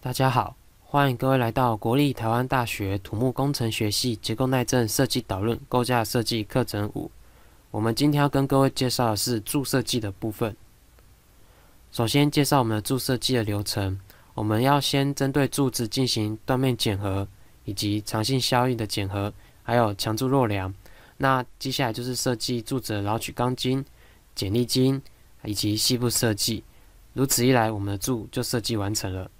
大家好，欢迎各位来到国立台湾大学土木工程学系结构耐震设计导论构架设计课程五。我们今天要跟各位介绍的是柱设计的部分。首先介绍我们的柱设计的流程，我们要先针对柱子进行断面检核。以及长性效应的减核，还有强柱弱梁。那接下来就是设计柱子，的老取钢筋、剪力筋以及细部设计。如此一来，我们的柱就设计完成了。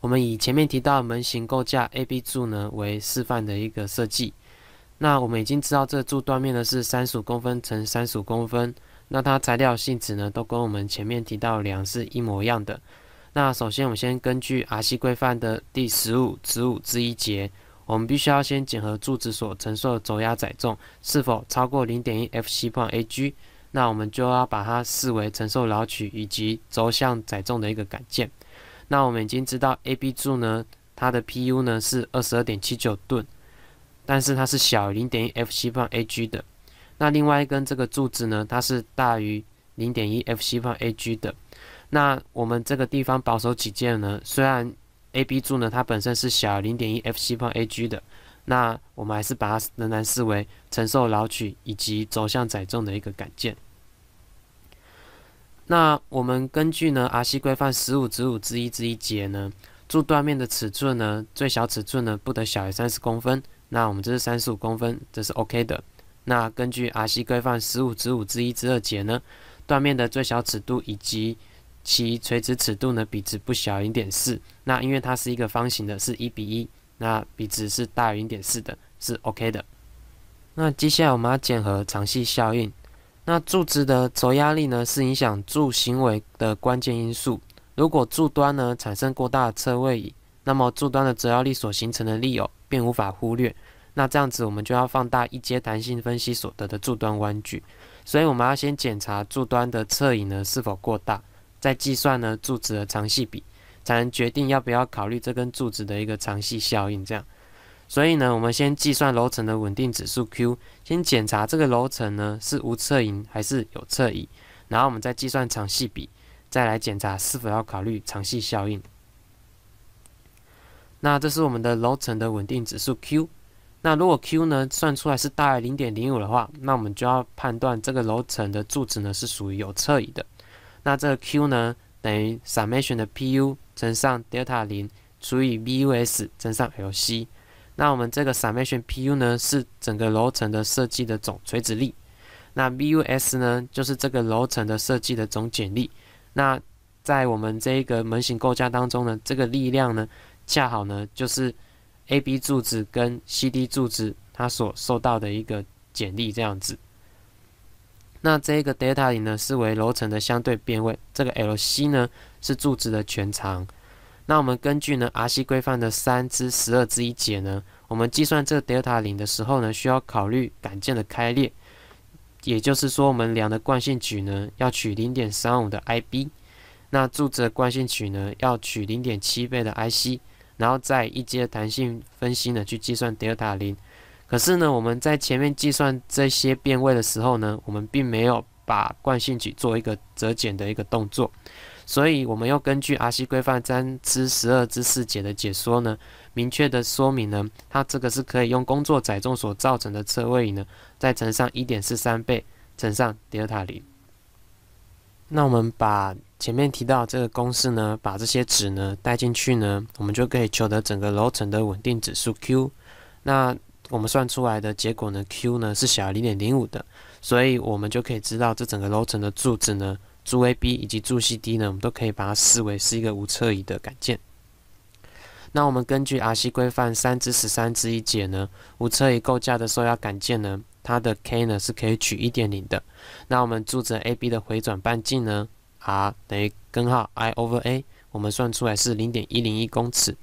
我们以前面提到门型构架 A、B 柱呢为示范的一个设计。那我们已经知道这柱断面呢是三十五公分乘三十五公分，那它材料性质呢都跟我们前面提到梁是一模一样的。那首先，我们先根据《R C 规范》的第十五、十五之一节，我们必须要先检核柱子所承受的轴压载重是否超过 0.1f c 方 a g。那我们就要把它视为承受老曲以及轴向载重的一个杆件。那我们已经知道 A B 柱呢，它的 P U 呢是22.79吨，但是它是小于 0.1f c 方 a g 的。那另外一根这个柱子呢，它是大于 0.1f c 方 a g 的。那我们这个地方保守起见呢，虽然 A、B 柱呢它本身是小于零点一 Fc 方 Ag 的，那我们还是把它仍然视为承受老取以及轴向载重的一个杆件。那我们根据呢《R C 规范》十五、之五之一、之一节呢，柱断面的尺寸呢，最小尺寸呢不得小于三十公分。那我们这是三十五公分，这是 OK 的。那根据《R C 规范》十五、之五之一、之二节呢，断面的最小尺度以及其垂直尺度呢比值不小于零点四，那因为它是一个方形的是一比一，那比值是大于零点四的，是 OK 的。那接下来我们要检核长细效应。那柱子的轴压力呢是影响柱行为的关键因素。如果柱端呢产生过大的侧位移，那么柱端的轴压力所形成的力偶便无法忽略。那这样子我们就要放大一阶弹性分析所得的柱端弯矩。所以我们要先检查柱端的侧影呢是否过大。再计算呢柱子的长细比，才能决定要不要考虑这根柱子的一个长细效应。这样，所以呢，我们先计算楼层的稳定指数 Q，先检查这个楼层呢是无侧影还是有侧影，然后我们再计算长细比，再来检查是否要考虑长细效应。那这是我们的楼层的稳定指数 Q。那如果 Q 呢算出来是大于零点零五的话，那我们就要判断这个楼层的柱子呢是属于有侧移的。那这个 Q 呢，等于 summation 的 P U 乘上 delta 零除以 V U S 乘上 L C。那我们这个 summation P U 呢，是整个楼层的设计的总垂直力。那 V U S 呢，就是这个楼层的设计的总剪力。那在我们这一个门型构架当中呢，这个力量呢，恰好呢，就是 A B 柱子跟 C D 柱子它所受到的一个剪力，这样子。那这个 delta 零呢是为楼层的相对变位，这个 Lc 呢是柱子的全长。那我们根据呢 R C 规范的三之十二之一解呢，我们计算这个 delta 零的时候呢，需要考虑杆件的开裂，也就是说我们量的惯性矩呢要取零点三五的 Ib，那柱子的惯性矩呢要取零点七倍的 Ic，然后在一阶弹性分析呢去计算 delta 零。可是呢，我们在前面计算这些变位的时候呢，我们并没有把惯性矩做一个折减的一个动作，所以我们要根据阿西规范三之十二之四节的解说呢，明确的说明呢，它这个是可以用工作载重所造成的车位呢，再乘上一点四三倍，乘上 delta 零。那我们把前面提到这个公式呢，把这些值呢带进去呢，我们就可以求得整个楼层的稳定指数 Q。那我们算出来的结果呢，Q 呢是小于零点零五的，所以我们就可以知道这整个楼层的柱子呢，柱 AB 以及柱 CD 呢，我们都可以把它视为是一个无侧移的杆件。那我们根据《RC 规范》三至十三之一解呢，无侧移构架的受压杆件呢，它的 K 呢是可以取一点零的。那我们柱子 AB 的回转半径呢，R 等于根号 I over A，我们算出来是零点一零一公尺。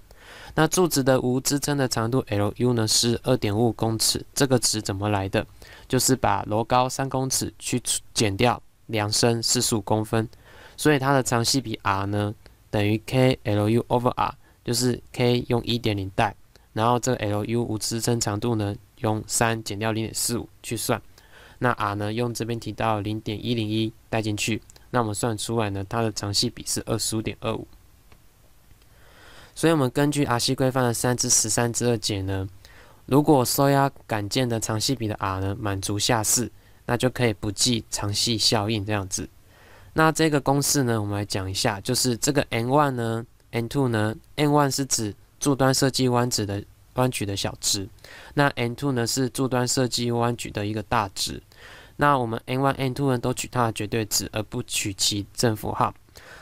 那柱子的无支撑的长度 L_u 呢是二点五公尺，这个值怎么来的？就是把螺高三公尺去减掉量身四十五公分，所以它的长细比 r 呢等于 k L_u over r，就是 k 用一点零代，然后这个 L_u 无支撑长度呢用三减掉零点四五去算，那 r 呢用这边提到零点一零一带进去，那我们算出来呢它的长细比是二十五点二五。所以，我们根据阿西规范的三至十三之二解呢，如果收压杆件的长细比的 r 呢满足下式，那就可以不计长细效应这样子。那这个公式呢，我们来讲一下，就是这个 n one 呢 n two 呢 n one 是指柱端设计弯矩的弯曲的小值，那 n two 呢是柱端设计弯矩的一个大值。那我们 n o n e n two 呢都取它的绝对值，而不取其正负号。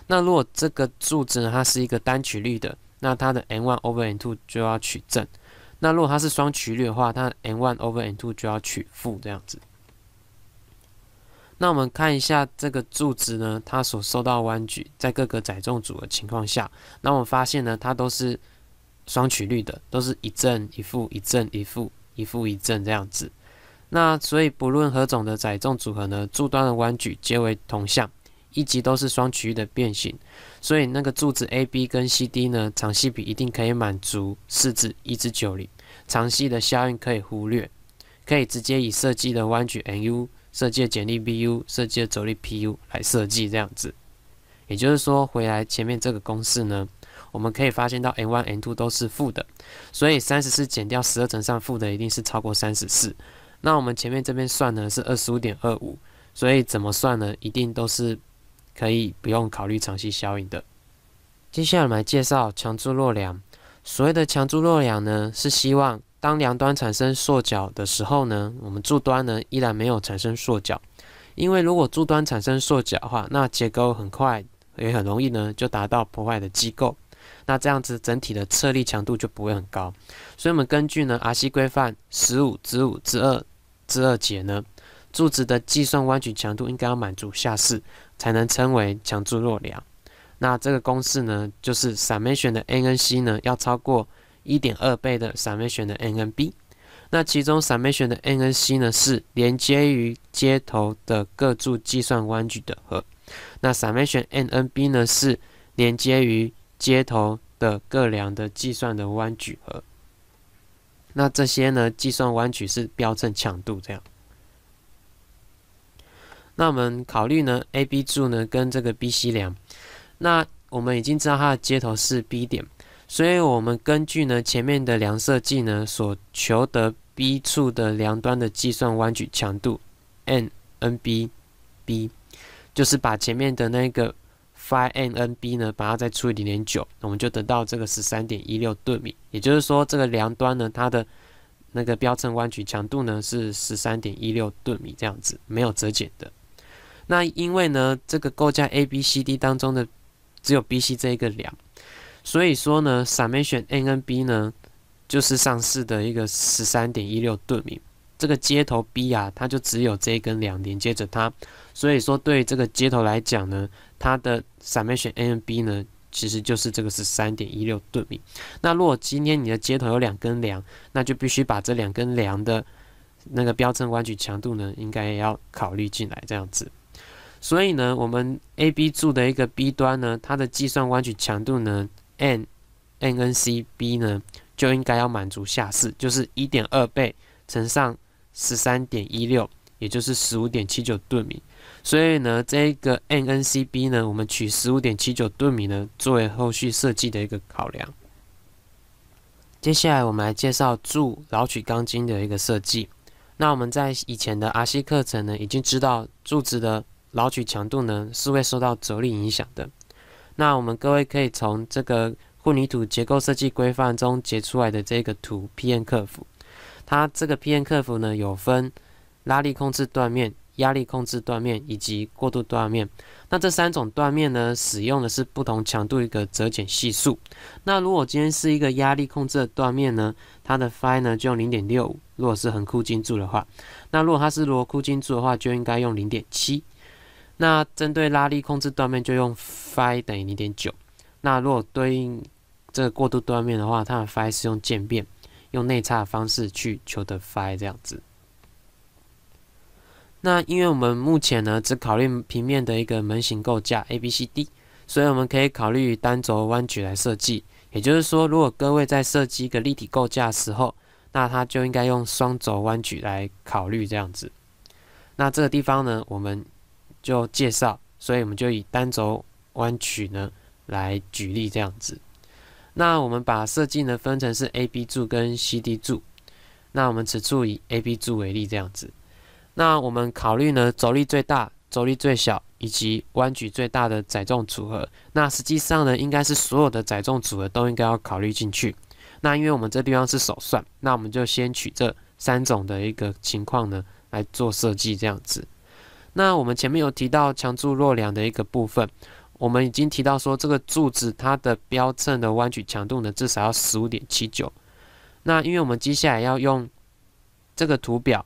那如果这个柱子呢它是一个单曲率的。那它的 n one over n two 就要取正，那如果它是双曲率的话，它 n one over n two 就要取负这样子。那我们看一下这个柱子呢，它所受到弯矩，在各个载重组的情况下，那我们发现呢，它都是双曲率的，都是一正一负，一正一负，一负一正这样子。那所以不论何种的载重组合呢，柱端的弯矩皆为同向。一级都是双曲域的变形，所以那个柱子 A B 跟 C D 呢，长细比一定可以满足四至一至九零，长细的效应可以忽略，可以直接以设计的弯矩 n U、设计的剪力 B U、设计的轴力 P U 来设计这样子。也就是说，回来前面这个公式呢，我们可以发现到 N one、N two 都是负的，所以三十四减掉十二乘上负的，一定是超过三十四。那我们前面这边算呢是二十五点二五，所以怎么算呢？一定都是。可以不用考虑长期效应的。接下来来介绍强柱弱梁。所谓的强柱弱梁呢，是希望当梁端产生塑角的时候呢，我们柱端呢依然没有产生塑角。因为如果柱端产生塑角的话，那结构很快也很容易呢就达到破坏的机构。那这样子整体的侧力强度就不会很高。所以我们根据呢《阿西规范》十五之五之二之二节呢，柱子的计算弯曲强度应该要满足下式。才能称为强柱弱梁。那这个公式呢，就是 i o 选的 NNC 呢要超过一点二倍的 i o 选的 NNB。那其中 i o 选的 NNC 呢是连接于接头的各柱计算弯矩的和。那 t i 选 NNB 呢是连接于接头的各梁的计算的弯矩和。那这些呢计算弯矩是标称强度这样。那我们考虑呢，AB 柱呢跟这个 BC 梁，那我们已经知道它的接头是 B 点，所以我们根据呢前面的梁设计呢所求得 B 处的梁端的计算弯曲强度 NNBb，就是把前面的那个 phi n n b 呢把它再除以0点九，我们就得到这个十三点一六吨米，也就是说这个梁端呢它的那个标称弯曲强度呢是十三点一六吨米这样子，没有折减的。那因为呢，这个构架 A B C D 当中的只有 B C 这一个梁，所以说呢，闪面选 N N B 呢，就是上市的一个十三点一六吨米。这个接头 B 啊，它就只有这一根梁连接着它，所以说对这个接头来讲呢，它的闪面选 N N B 呢，其实就是这个十三点一六吨米。那如果今天你的接头有两根梁，那就必须把这两根梁的那个标称弯曲强度呢，应该也要考虑进来，这样子。所以呢，我们 A、B 柱的一个 B 端呢，它的计算弯曲强度呢，N、N、N、C、B 呢，就应该要满足下式，就是一点二倍乘上十三点一六，也就是十五点七九吨米。所以呢，这个 N、N、C、B 呢，我们取十五点七九吨米呢，作为后续设计的一个考量。接下来我们来介绍柱老取钢筋的一个设计。那我们在以前的阿西课程呢，已经知道柱子的。劳取强度呢是会受到轴力影响的。那我们各位可以从这个混凝土结构设计规范中截出来的这个图 P-N c u 它这个 P-N c u 呢有分拉力控制断面、压力控制断面以及过渡断面。那这三种断面呢，使用的是不同强度一个折减系数。那如果今天是一个压力控制的断面呢，它的 phi 呢就用零点六五；如果是横箍筋柱的话，那如果它是螺箍筋柱的话，就应该用零点七。那针对拉力控制断面，就用 phi 等于零点九。那如果对应这个过渡断面的话，它的 phi 是用渐变，用内差的方式去求得 phi 这样子。那因为我们目前呢，只考虑平面的一个门型构架 A B C D，所以我们可以考虑单轴弯曲来设计。也就是说，如果各位在设计一个立体构架时候，那它就应该用双轴弯曲来考虑这样子。那这个地方呢，我们。就介绍，所以我们就以单轴弯曲呢来举例这样子。那我们把设计呢分成是 A、B 柱跟 C、D 柱。那我们此处以 A、B 柱为例这样子。那我们考虑呢轴力最大、轴力最小以及弯曲最大的载重组合。那实际上呢应该是所有的载重组合都应该要考虑进去。那因为我们这地方是手算，那我们就先取这三种的一个情况呢来做设计这样子。那我们前面有提到强柱弱梁的一个部分，我们已经提到说这个柱子它的标称的弯曲强度呢，至少要十五点七九。那因为我们接下来要用这个图表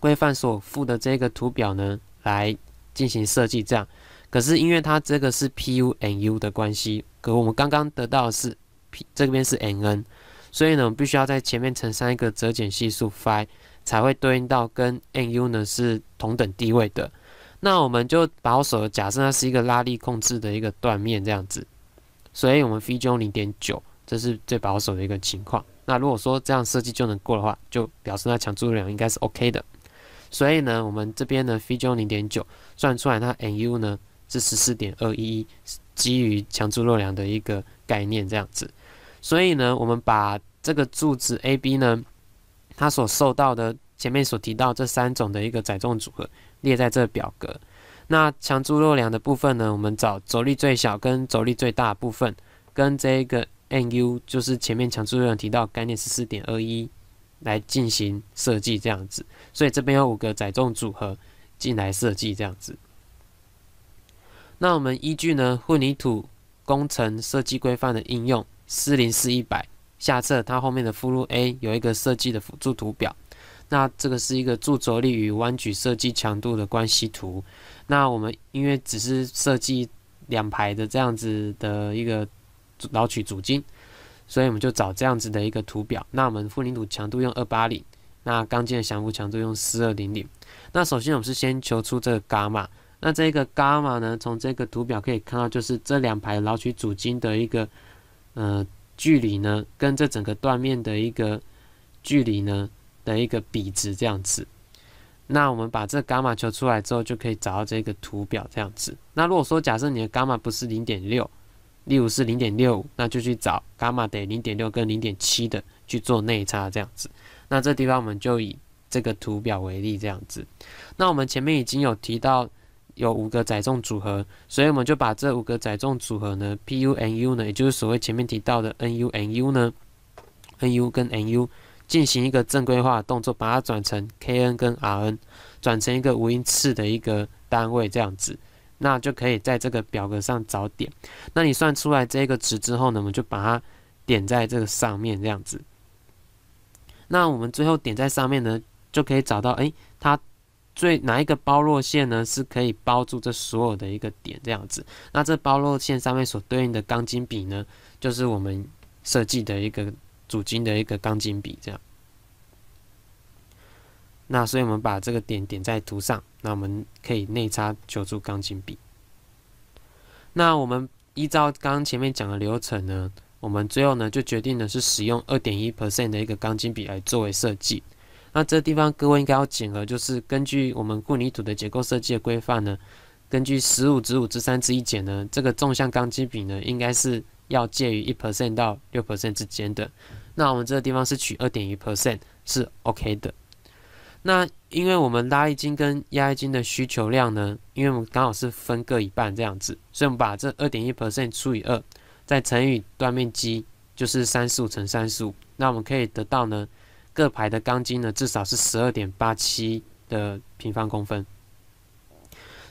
规范所附的这个图表呢来进行设计，这样可是因为它这个是 P/U N U 的关系，可我们刚刚得到是 P 这边是 N/N，所以呢我们必须要在前面乘上一个折减系数 phi，才会对应到跟 n u 呢是同等地位的。那我们就保守的假设它是一个拉力控制的一个断面这样子。所以我们 f j 零点九，这是最保守的一个情况。那如果说这样设计就能过的话，就表示它强柱量应该是 O K 的。所以呢，我们这边呢 f j 零点九算出来，它 n u 呢是十四点二一一，基于强柱弱梁的一个概念这样子。所以呢，我们把这个柱子 A B 呢。它所受到的前面所提到这三种的一个载重组合列在这表格。那强猪弱梁的部分呢，我们找轴力最小跟轴力最大的部分，跟这个 N U 就是前面强柱弱梁提到概念是四点二一来进行设计这样子。所以这边有五个载重组合进来设计这样子。那我们依据呢混凝土工程设计规范的应用四零四一百。下册它后面的附录 A 有一个设计的辅助图表，那这个是一个柱着力与弯矩设计强度的关系图。那我们因为只是设计两排的这样子的一个老取主筋，所以我们就找这样子的一个图表。那我们混凝土强度用二八零，那钢筋的降负强度用四二零零。那首先我们是先求出这个伽马。那这个伽马呢，从这个图表可以看到，就是这两排老取主筋的一个，呃。距离呢，跟这整个断面的一个距离呢的一个比值这样子。那我们把这伽马求出来之后，就可以找到这个图表这样子。那如果说假设你的伽马不是零点六，例如是零点六，那就去找伽马等于零点六跟零点七的去做内差这样子。那这地方我们就以这个图表为例这样子。那我们前面已经有提到。有五个载重组合，所以我们就把这五个载重组合呢，P U N U 呢，也就是所谓前面提到的 N U N U 呢，N U 跟 N U 进行一个正规化动作，把它转成 K N 跟 R N，转成一个无因次的一个单位这样子，那就可以在这个表格上找点。那你算出来这个值之后呢，我们就把它点在这个上面这样子。那我们最后点在上面呢，就可以找到，哎，它。最哪一个包络线呢？是可以包住这所有的一个点这样子。那这包络线上面所对应的钢筋比呢，就是我们设计的一个主筋的一个钢筋比这样。那所以我们把这个点点在图上，那我们可以内插求助钢筋比。那我们依照刚刚前面讲的流程呢，我们最后呢就决定的是使用二点一 percent 的一个钢筋比来作为设计。那这地方各位应该要减核，就是根据我们混凝土的结构设计的规范呢，根据十五、十五之三之一减呢，这个纵向钢筋比呢，应该是要介于一 percent 到六 percent 之间的。那我们这个地方是取二点一 percent 是 OK 的。那因为我们拉一筋跟压一筋的需求量呢，因为我们刚好是分各一半这样子，所以我们把这二点一 percent 除以二，再乘以断面积，就是三十五乘三十五，那我们可以得到呢。各排的钢筋呢，至少是十二点八七的平方公分，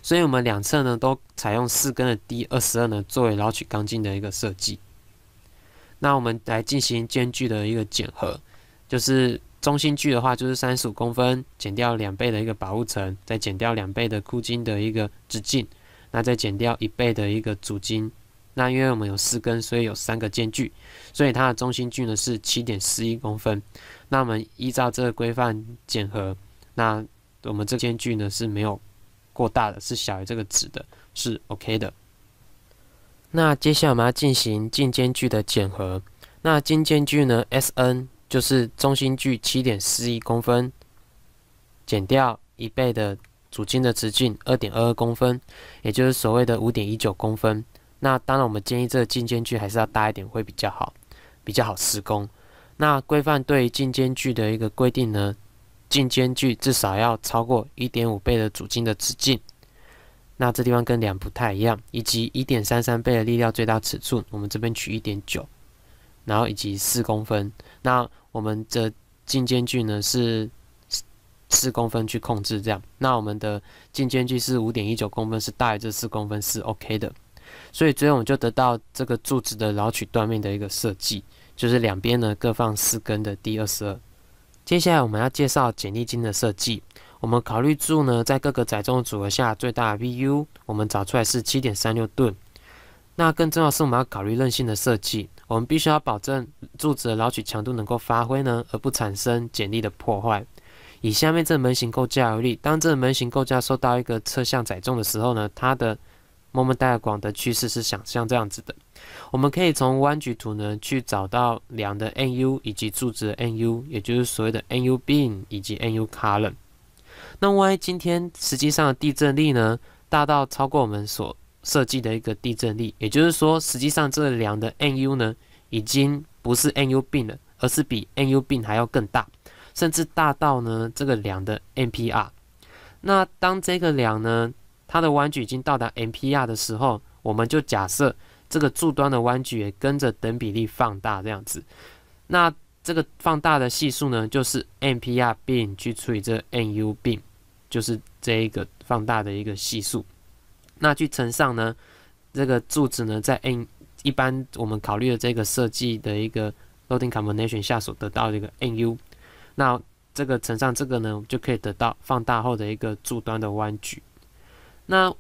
所以我们两侧呢都采用四根的 D 二十二呢作为捞取钢筋的一个设计。那我们来进行间距的一个减合，就是中心距的话就是三十五公分，减掉两倍的一个保护层，再减掉两倍的箍筋的一个直径，那再减掉一倍的一个主筋。那因为我们有四根，所以有三个间距，所以它的中心距呢是七点十一公分。那么依照这个规范检核，那我们这间距呢是没有过大的，是小于这个值的，是 OK 的。那接下来我们要进行进间距的检核。那进间距呢，Sn 就是中心距七点四一公分，减掉一倍的主筋的直径二点二二公分，也就是所谓的五点一九公分。那当然我们建议这个进间距还是要大一点会比较好，比较好施工。那规范对进间距的一个规定呢，进间距至少要超过一点五倍的主筋的直径。那这地方跟两不太一样，以及一点三三倍的力量最大尺寸，我们这边取一点九，然后以及四公分。那我们的进间距呢是四公分去控制这样。那我们的进间距是五点一九公分，是大于这四公分，是 OK 的。所以最后我们就得到这个柱子的绕取断面的一个设计。就是两边呢各放四根的 D 二十二。接下来我们要介绍剪力筋的设计。我们考虑柱呢在各个载重组合下最大 Vu，我们找出来是七点三六吨。那更重要是，我们要考虑韧性的设计。我们必须要保证柱子的老取强度能够发挥呢，而不产生剪力的破坏。以下面这门型构架为例，当这门型构架受到一个侧向载重的时候呢，它的莫莫大广的趋势是想像这样子的，我们可以从弯矩图呢去找到梁的 Nu 以及柱子的 Nu，也就是所谓的 Nu bin 以及 Nu column。那 Y 今天实际上的地震力呢，大到超过我们所设计的一个地震力，也就是说，实际上这梁的 Nu 呢，已经不是 Nu bin 了，而是比 Nu bin 还要更大，甚至大到呢这个梁的 NPR。那当这个梁呢，它的弯矩已经到达 MPR 的时候，我们就假设这个柱端的弯矩也跟着等比例放大，这样子。那这个放大的系数呢，就是 MPR b n 去除以这 N U b n 就是这一个放大的一个系数。那去乘上呢，这个柱子呢，在 N 一般我们考虑的这个设计的一个 loading combination 下所得到的一个 N U，那这个乘上这个呢，就可以得到放大后的一个柱端的弯矩。那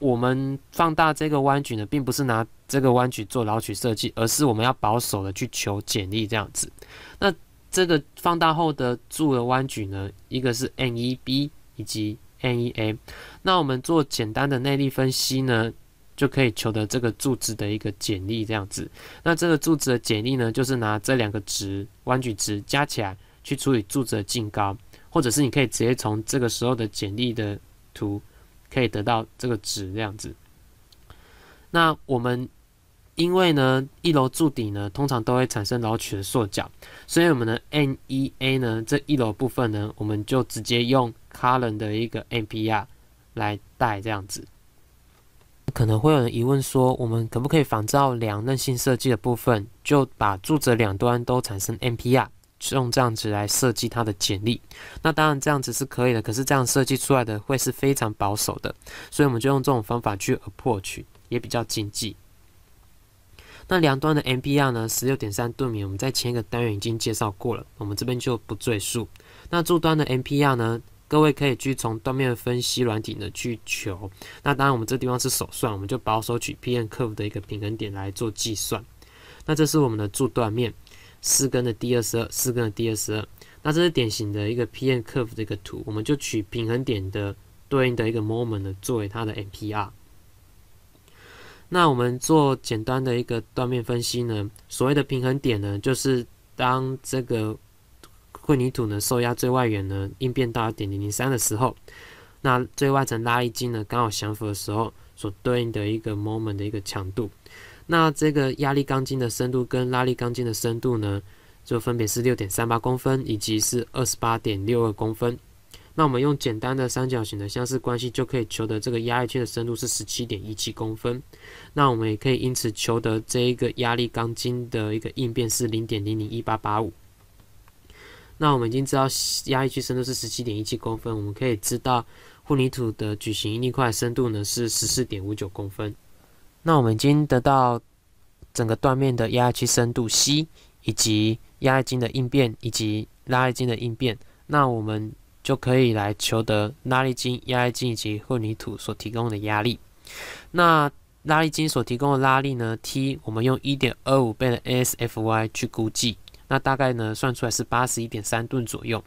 我们放大这个弯矩呢，并不是拿这个弯矩做老曲设计，而是我们要保守的去求简力这样子。那这个放大后的柱的弯矩呢，一个是 N 一 B 以及 N 一 M。那我们做简单的内力分析呢，就可以求得这个柱子的一个简力这样子。那这个柱子的简力呢，就是拿这两个值弯矩值加起来，去除以柱子的净高，或者是你可以直接从这个时候的简力的图。可以得到这个值，这样子。那我们因为呢，一楼柱底呢，通常都会产生老曲的塑角，所以我们的 N 一 A 呢，这一楼部分呢，我们就直接用 Colin 的一个 NPR 来带这样子。可能会有人疑问说，我们可不可以仿照梁韧性设计的部分，就把柱子两端都产生 NPR？用这样子来设计它的简历，那当然这样子是可以的，可是这样设计出来的会是非常保守的，所以我们就用这种方法去破取，也比较经济。那两端的 MPR 呢，十六点三吨米，我们在前一个单元已经介绍过了，我们这边就不赘述。那柱端的 MPR 呢，各位可以去从断面分析软体呢去求。那当然我们这地方是手算，我们就保守取 Pn 客服的一个平衡点来做计算。那这是我们的柱断面。四根的 D 二十二，四根的 D 二十二，那这是典型的一个 Pn curve 的一个图，我们就取平衡点的对应的一个 moment 呢作为它的 MPR。那我们做简单的一个断面分析呢，所谓的平衡点呢，就是当这个混凝土呢受压最外缘呢应变到点零零三的时候，那最外层拉力筋呢刚好降服的时候所对应的一个 moment 的一个强度。那这个压力钢筋的深度跟拉力钢筋的深度呢，就分别是六点三八公分以及是二十八点六二公分。那我们用简单的三角形的相似关系，就可以求得这个压力区的深度是十七点一七公分。那我们也可以因此求得这一个压力钢筋的一个应变是零点零零一八八五。那我们已经知道压力区深度是十七点一七公分，我们可以知道混凝土的矩形应力块深度呢是十四点五九公分。那我们已经得到整个断面的压区深度 c，以及压力筋的应变以及拉力筋的应变，那我们就可以来求得拉力筋、压力筋以及混凝土所提供的压力。那拉力筋所提供的拉力呢？T，我们用一点二五倍的 Asfy 去估计，那大概呢算出来是八十一点三吨左右。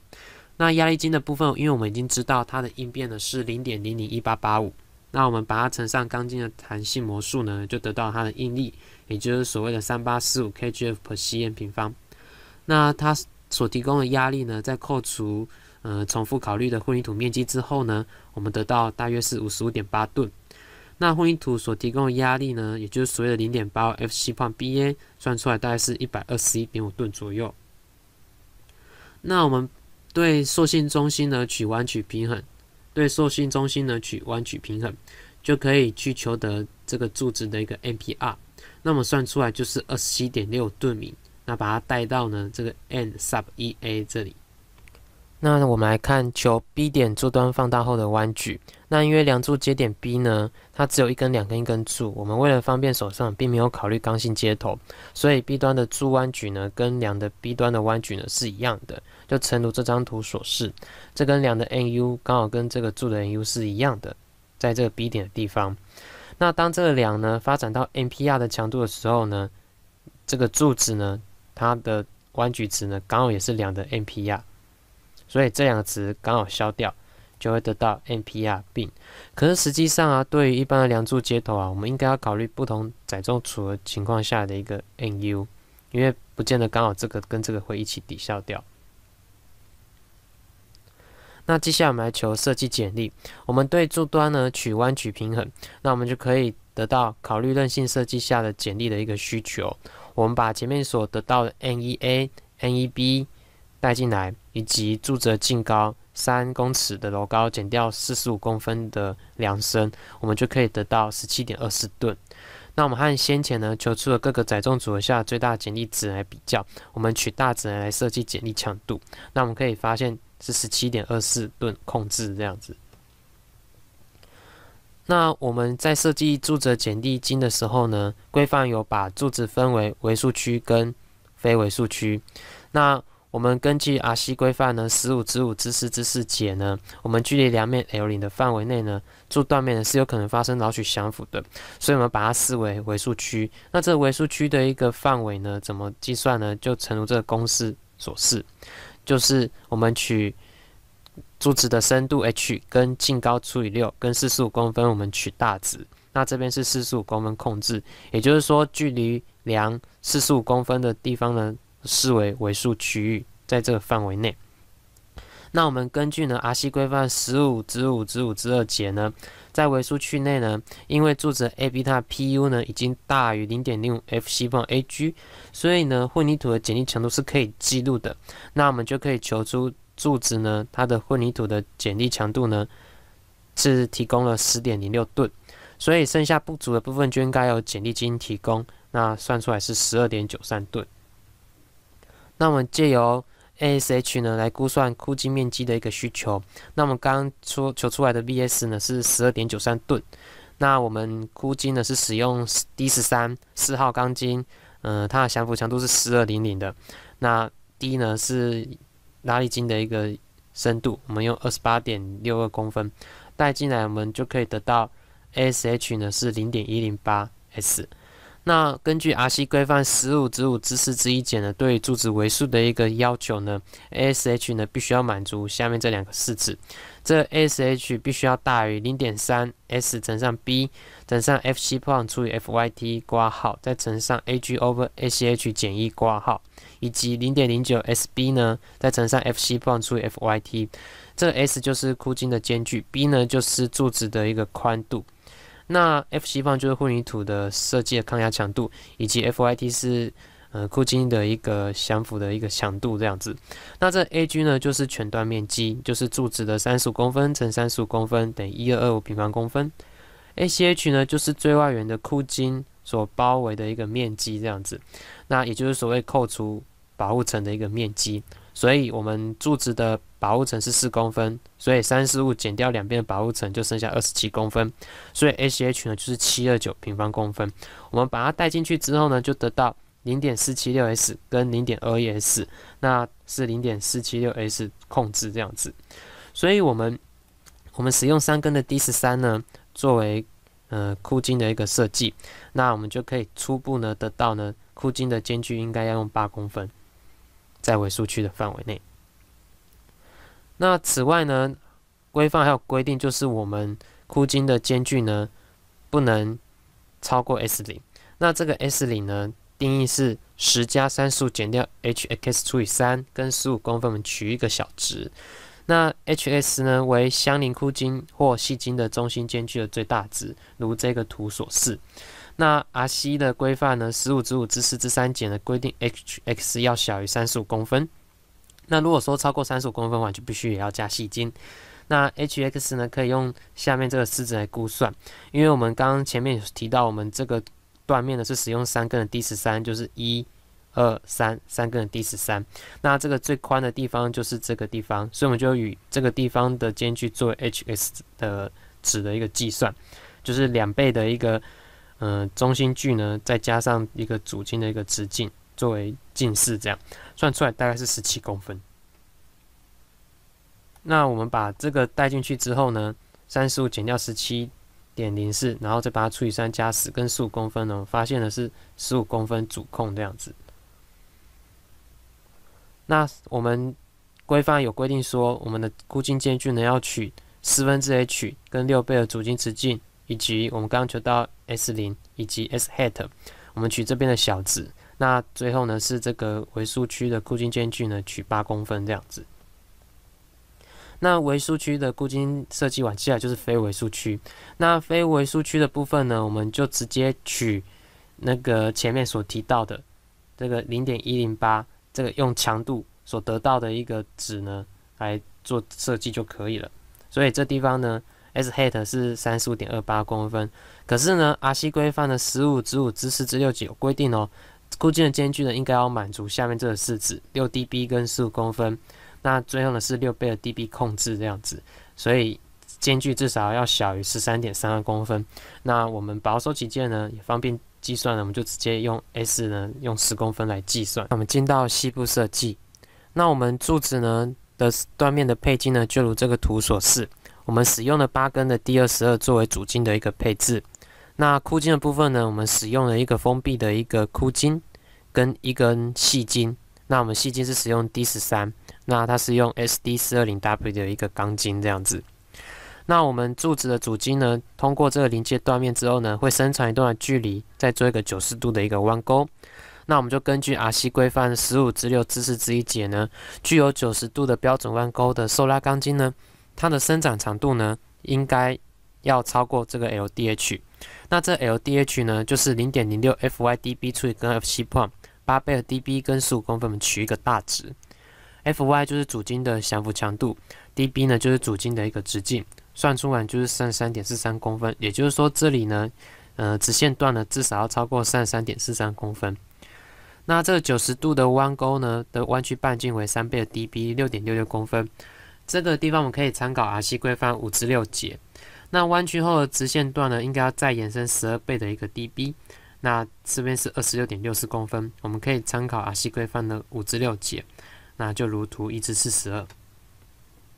那压力筋的部分，因为我们已经知道它的应变呢是零点零零一八八五。那我们把它乘上钢筋的弹性模数呢，就得到它的应力，也就是所谓的三八四五 k gf per cm 平方。那它所提供的压力呢，在扣除呃重复考虑的混凝土面积之后呢，我们得到大约是五十五点八吨。那混凝土所提供的压力呢，也就是所谓的零点八 f 七磅 ba，算出来大概是一百二十一点五吨左右。那我们对受性中心呢取弯曲平衡。对受信中心呢取弯曲平衡，就可以去求得这个柱子的一个 MPR，那我们算出来就是二十七点六吨米。那把它带到呢这个 N sub EA 这里。那我们来看求 B 点柱端放大后的弯矩。那因为梁柱接点 B 呢，它只有一根、两根、一根柱，我们为了方便手上，并没有考虑刚性接头，所以 B 端的柱弯矩呢，跟梁的 B 端的弯矩呢是一样的。就诚如这张图所示，这根梁的 n u 刚好跟这个柱的 n u 是一样的，在这个 B 点的地方。那当这个梁呢发展到 n p r 的强度的时候呢，这个柱子呢它的弯矩值呢刚好也是梁的 n p r，所以这两个值刚好消掉，就会得到 n p r 并。可是实际上啊，对于一般的梁柱接头啊，我们应该要考虑不同载重组合情况下的一个 n u，因为不见得刚好这个跟这个会一起抵消掉。那接下来我们来求设计剪力。我们对柱端呢取弯曲平衡，那我们就可以得到考虑韧性设计下的剪力的一个需求。我们把前面所得到的 n E a n E b 带进来，以及柱子净高三公尺的楼高减掉四十五公分的量身，我们就可以得到十七点二四吨。那我们和先前呢求出的各个载重组合下最大剪力值来比较，我们取大值来设计剪力强度。那我们可以发现。是十七点二四吨控制这样子。那我们在设计柱子减地筋的时候呢，规范有把柱子分为为数区跟非为数区。那我们根据阿西规范呢，十五至五至四至四节呢，我们距离两面 L 零的范围内呢，柱断面呢是有可能发生老曲相符的，所以我们把它视为为数区。那这个数区的一个范围呢，怎么计算呢？就成如这个公式所示。就是我们取柱子的深度 h，跟净高除以六，跟四十五公分，我们取大值。那这边是四十五公分控制，也就是说，距离梁四十五公分的地方呢，视为尾数区域，在这个范围内。那我们根据呢，R C 规范十五之五之五之二节呢，在维数区内呢，因为柱子 A B 它 P U 呢已经大于零点零五 f c 方 A g，所以呢，混凝土的剪力强度是可以记录的。那我们就可以求出柱子呢，它的混凝土的剪力强度呢，是提供了十点零六吨，所以剩下不足的部分就应该由剪力筋提供。那算出来是十二点九三吨。那我们借由 ASH 呢来估算箍筋面积的一个需求，那我们刚出求出来的 BS 呢是十二点九三吨，那我们箍筋呢是使用 D 十三四号钢筋，嗯，它的降伏强度是十二零零的，那 D 呢是拉力筋的一个深度，我们用二十八点六二公分带进来，我们就可以得到 ASH 呢是零点一零八 S。那根据 R C 规范十五之五之四之一减呢，对柱子围数的一个要求呢，A S H 呢必须要满足下面这两个式子，这 A S H 必须要大于零点三 S 乘上 B 乘上 F C point 除以 F Y T 括号再乘上 A G over A C H 减一括号，以及零点零九 S B 呢再乘上 F C point 除以 F Y T，这 S 就是箍筋的间距，B 呢就是柱子的一个宽度。那 f c 方就是混凝土的设计的抗压强度，以及 f y t 是呃箍筋的一个降幅的一个强度这样子。那这 a g 呢就是全断面积，就是柱子的三十公分乘三十五公分，等于一二二五平方公分。a c h 呢就是最外缘的箍筋所包围的一个面积这样子，那也就是所谓扣除保护层的一个面积。所以，我们柱子的保护层是四公分，所以三十五减掉两边的保护层，就剩下二十七公分。所以，S H 呢就是七二九平方公分。我们把它带进去之后呢，就得到零点四七六 S 跟零点二一 S，那是零点四七六 S 控制这样子。所以，我们我们使用三根的 D 十三呢，作为呃箍筋的一个设计，那我们就可以初步呢得到呢箍筋的间距应该要用八公分。在尾数区的范围内。那此外呢，规范还有规定，就是我们箍筋的间距呢，不能超过 s 零。那这个 s 零呢，定义是十加三数减掉 h x 除以三，十五公分取一个小值。那 h s 呢，为相邻箍筋或细筋的中心间距的最大值，如这个图所示。那阿西的规范呢？十五、十五、至四、之三减的规定，h x 要小于三十五公分。那如果说超过三十五公分，的话，就必须也要加细筋。那 h x 呢？可以用下面这个式子来估算。因为我们刚刚前面有提到，我们这个断面呢是使用三根的 D 十三，就是一、二、三三根的 D 十三。那这个最宽的地方就是这个地方，所以我们就与这个地方的间距做 h x 的值的一个计算，就是两倍的一个。呃，中心距呢，再加上一个主筋的一个直径作为近似，这样算出来大概是十七公分。那我们把这个带进去之后呢，三十五减掉十七点零四，然后再把它除以三加十跟五公分呢，发现的是十五公分主控这样子。那我们规范有规定说，我们的箍筋间距呢要取四分之 h 跟六倍的主筋直径。以及我们刚刚求到 s 零，以及 s hat，我们取这边的小值。那最后呢，是这个维数区的固金间距呢，取八公分这样子。那维数区的固金设计完，接下来就是非维数区。那非维数区的部分呢，我们就直接取那个前面所提到的这个零点一零八，这个用强度所得到的一个值呢来做设计就可以了。所以这地方呢。S hat 是三十五点二八公分，可是呢，阿西规范的十五十五之四之六级有规定哦，固定的间距呢应该要满足下面这个式子，六 dB 跟十五公分，那最后呢是六倍的 dB 控制这样子，所以间距至少要小于十三点三二公分。那我们保守起见呢，也方便计算呢，我们就直接用 S 呢用十公分来计算。那我们进到西部设计，那我们柱子呢的断面的配筋呢就如这个图所示。我们使用了八根的 D 二十二作为主筋的一个配置。那箍筋的部分呢？我们使用了一个封闭的一个箍筋，跟一根细筋。那我们细筋是使用 D 十三，那它是用 S D 四二零 W 的一个钢筋这样子。那我们柱子的主筋呢，通过这个临界断面之后呢，会伸长一段距离，再做一个九十度的一个弯钩。那我们就根据 R C 规范十五、至六、之四、之一节呢，具有九十度的标准弯钩的受拉钢筋呢。它的生长长度呢，应该要超过这个 L D H。那这 L D H 呢，就是零点零六 F Y D B 除以根 F 7 P，八倍的 D B 跟十五公分们取一个大值。F Y 就是主筋的降幅强度，D B 呢就是主筋的一个直径，算出来就是三十三点四三公分。也就是说，这里呢，呃，直线段呢至少要超过三十三点四三公分。那这九十度的弯钩呢的弯曲半径为三倍的 D B，六点六六公分。这个地方我们可以参考阿西规范五至六节。那弯曲后的直线段呢，应该要再延伸十二倍的一个 DB。那这边是二十六点六四公分，我们可以参考阿西规范的五至六节，那就如图一至四十二。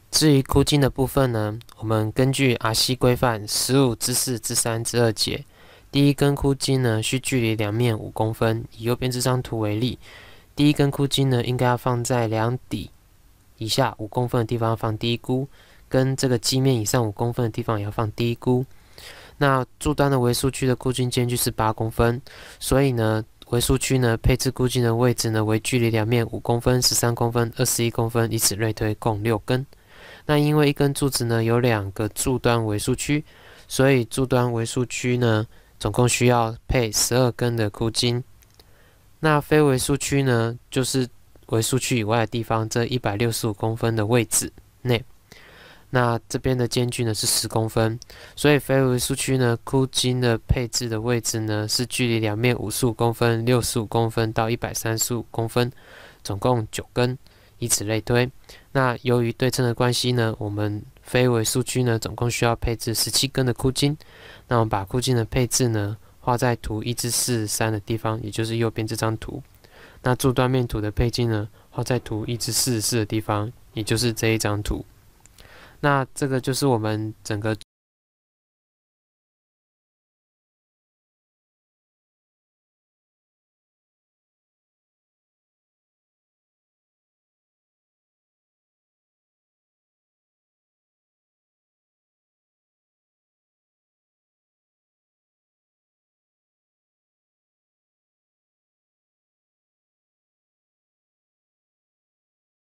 至于箍筋的部分呢，我们根据阿西规范十五至四至三至二节，第一根箍筋呢，需距离两面五公分。以右边这张图为例，第一根箍筋呢，应该要放在梁底。以下五公分的地方放低箍，跟这个基面以上五公分的地方也要放低箍。那柱端的维数区的箍筋间距是八公分，所以呢，维数区呢配置箍筋的位置呢为距离两面五公分、十三公分、二十一公分，以此类推，共六根。那因为一根柱子呢有两个柱端维数区，所以柱端维数区呢总共需要配十二根的箍筋。那非维数区呢就是。为数区以外的地方，这一百六十五公分的位置内，那这边的间距呢是十公分，所以非为数区呢箍筋的配置的位置呢是距离两面五十五公分、六十五公分到一百三十五公分，总共九根，以此类推。那由于对称的关系呢，我们非为数区呢总共需要配置十七根的箍筋。那我们把箍筋的配置呢画在图一至四三的地方，也就是右边这张图。那柱断面图的配镜呢？画在图一至四十四的地方，也就是这一张图。那这个就是我们整个。